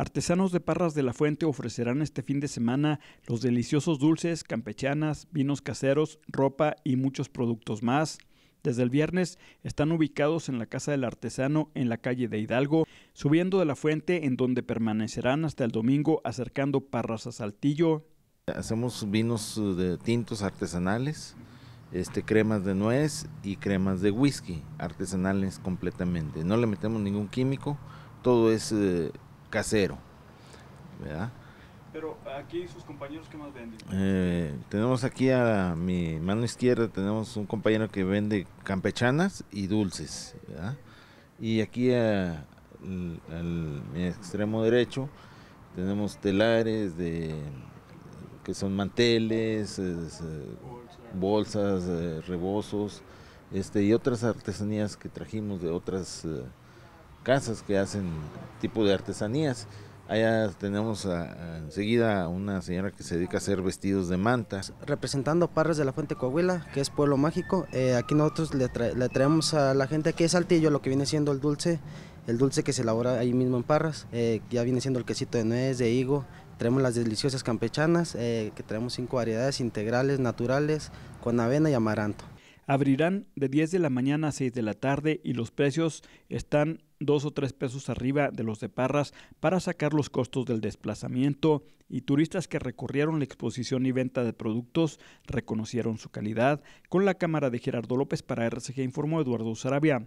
Artesanos de Parras de la Fuente ofrecerán este fin de semana los deliciosos dulces, campechanas, vinos caseros, ropa y muchos productos más. Desde el viernes están ubicados en la Casa del Artesano en la calle de Hidalgo, subiendo de la fuente en donde permanecerán hasta el domingo acercando parras a Saltillo. Hacemos vinos eh, de tintos artesanales, este, cremas de nuez y cremas de whisky artesanales completamente. No le metemos ningún químico, todo es eh, casero. ¿verdad? Pero aquí sus compañeros, ¿qué más venden? Eh, tenemos aquí a mi mano izquierda, tenemos un compañero que vende campechanas y dulces. ¿verdad? Y aquí a, extremo derecho tenemos telares de que son manteles, eh, bolsas, eh, rebosos rebozos este, y otras artesanías que trajimos de otras casas que hacen tipo de artesanías. Allá tenemos enseguida una señora que se dedica a hacer vestidos de mantas. Representando Parras de la Fuente Coahuila, que es pueblo mágico, eh, aquí nosotros le, traemos a la gente que es Saltillo lo que viene siendo el dulce, el dulce que se elabora ahí mismo en Parras, eh, ya viene siendo el quesito de nuez, de higo, traemos las deliciosas campechanas, eh, que traemos cinco variedades integrales, naturales, con avena y amaranto. Abrirán de 10 de la mañana a 6 de la tarde y los precios están dos o tres pesos arriba de los de Parras para sacar los costos del desplazamiento y turistas que recorrieron la exposición y venta de productos reconocieron su calidad con la cámara de Gerardo López para RCG informó Eduardo Sarabia.